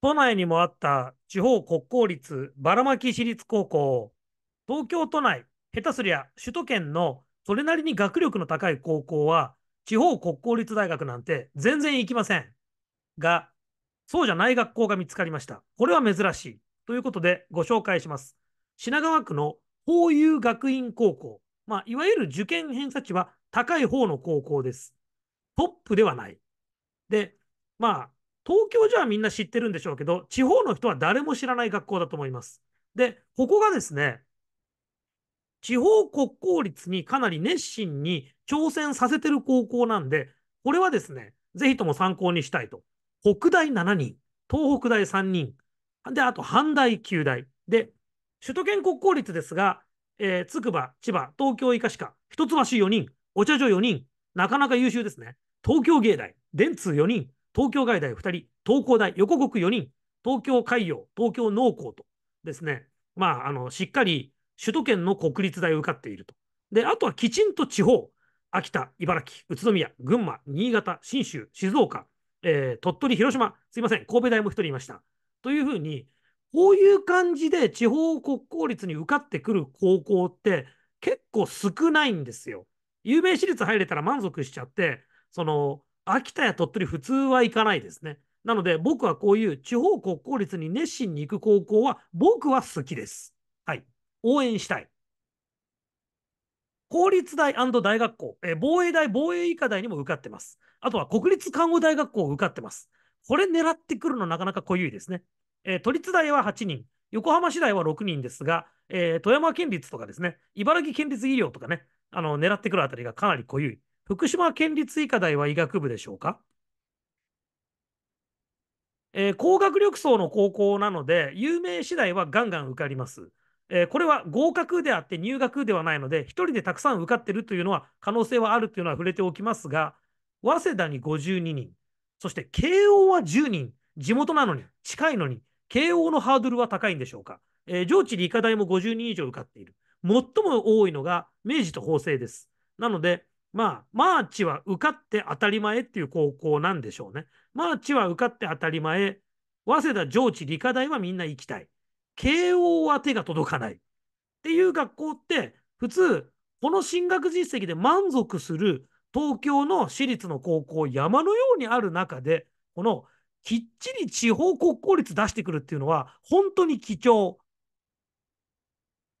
都内にもあった地方国公立バラマキ私立高校、東京都内、下手すりゃ首都圏のそれなりに学力の高い高校は、地方国公立大学なんて全然行きません。が、そうじゃない学校が見つかりました。これは珍しい。ということでご紹介します。品川区の法有学院高校、まあ、いわゆる受験偏差値は高い方の高校です。トップではない。で、まあ、東京じゃあみんな知ってるんでしょうけど、地方の人は誰も知らない学校だと思います。で、ここがですね、地方国公立にかなり熱心に挑戦させてる高校なんで、これはですね、ぜひとも参考にしたいと。北大7人、東北大3人、で、あと阪大9大。で、首都圏国公立ですが、えー、つくば、千葉、東京医科歯科、一橋4人、お茶所4人、なかなか優秀ですね。東京芸大、電通4人、東京外大2人、東工大、横国4人、東京海洋、東京農工とですね、まあ、あのしっかり首都圏の国立大を受かっていると。で、あとはきちんと地方、秋田、茨城、宇都宮、群馬、新潟、信州、静岡、えー、鳥取、広島、すいません、神戸大も1人いました。というふうに、こういう感じで地方国公立に受かってくる高校って結構少ないんですよ。有名私立入れたら満足しちゃって、その秋田や鳥取普通は行かないですね。なので僕はこういう地方国公立に熱心に行く高校は僕は好きです。はい。応援したい。公立大大学校、え防衛大、防衛医科大にも受かってます。あとは国立看護大学校を受かってます。これ狙ってくるのなかなか濃ゆいですね。えー、都立大は8人、横浜市大は6人ですが、えー、富山県立とかですね、茨城県立医療とかね、あの狙ってくるあたりがかなり濃ゆい。福島県立医科大は医学部でしょうかえー、高学力層の高校なので、有名次第はガンガン受かります。えー、これは合格であって入学ではないので、1人でたくさん受かってるというのは、可能性はあるというのは触れておきますが、早稲田に52人、そして慶応は10人、地元なのに、近いのに、慶応のハードルは高いんでしょうか。えー、上智理科大も50人以上受かっている。最も多いのが明治と法政です。なので、まあ、マーチは受かって当たり前っていう高校なんでしょうね。マーチは受かって当たり前。早稲田、上智、理科大はみんな行きたい。慶応は手が届かない。っていう学校って、普通、この進学実績で満足する東京の私立の高校山のようにある中で、このきっちり地方国公立出してくるっていうのは本当に貴重。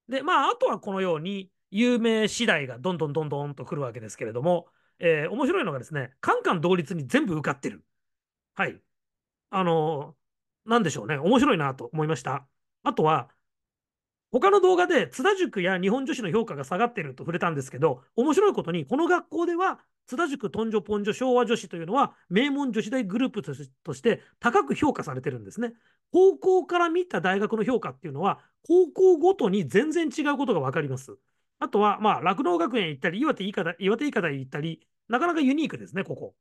で、まあ、あとはこのように、有名次第がどんどんどんどんと来るわけですけれども、えー、面白いのがですね、カンカン同率に全部受かってる。はい。あのー、なんでしょうね。面白いなと思いました。あとは、他の動画で津田塾や日本女子の評価が下がっていると触れたんですけど、面白いことに、この学校では津田塾、トンジョ、ポンジョ、昭和女子というのは名門女子大グループとして高く評価されてるんですね。高校から見た大学の評価っていうのは、高校ごとに全然違うことが分かります。あとは、まあ、酪農学園行ったり、岩手医科大、岩手医科大行ったり、なかなかユニークですね、ここ。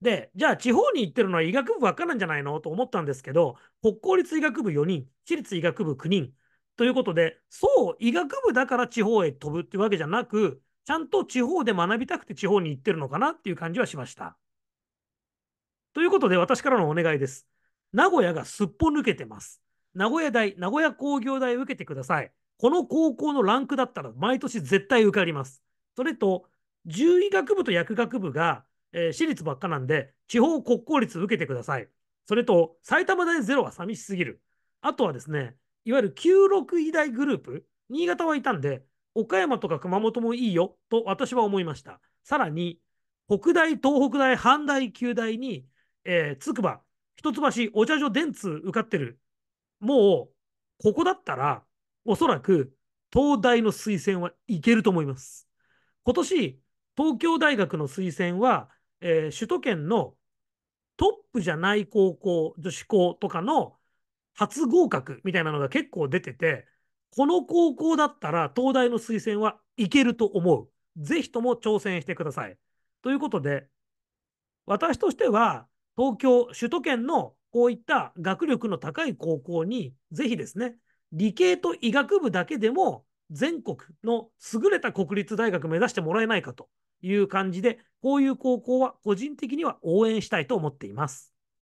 で、じゃあ地方に行ってるのは医学部ばっかなんじゃないのと思ったんですけど、国公立医学部4人、私立医学部9人ということで、そう医学部だから地方へ飛ぶっていうわけじゃなく、ちゃんと地方で学びたくて地方に行ってるのかなっていう感じはしました。ということで、私からのお願いです。名古屋がすっぽ抜けてます。名古屋大、名古屋工業大受けてください。この高校のランクだったら毎年絶対受かります。それと、獣医学部と薬学部が、えー、私立ばっかなんで、地方国公立受けてください。それと、埼玉大ゼロは寂しすぎる。あとはですね、いわゆる96医大グループ、新潟はいたんで、岡山とか熊本もいいよと私は思いました。さらに、北大、東北大、阪大、九大に、えー、つくば、一橋、お茶所、電通受かってるもう、ここだったら、おそらく、東大の推薦はいけると思います。今年、東京大学の推薦は、えー、首都圏のトップじゃない高校、女子校とかの初合格みたいなのが結構出てて、この高校だったら東大の推薦はいけると思う。ぜひとも挑戦してください。ということで、私としては、東京、首都圏のこういった学力の高い高校に、ぜひですね、理系と医学部だけでも全国の優れた国立大学目指してもらえないかという感じで、こういう高校は個人的には応援したいと思っています。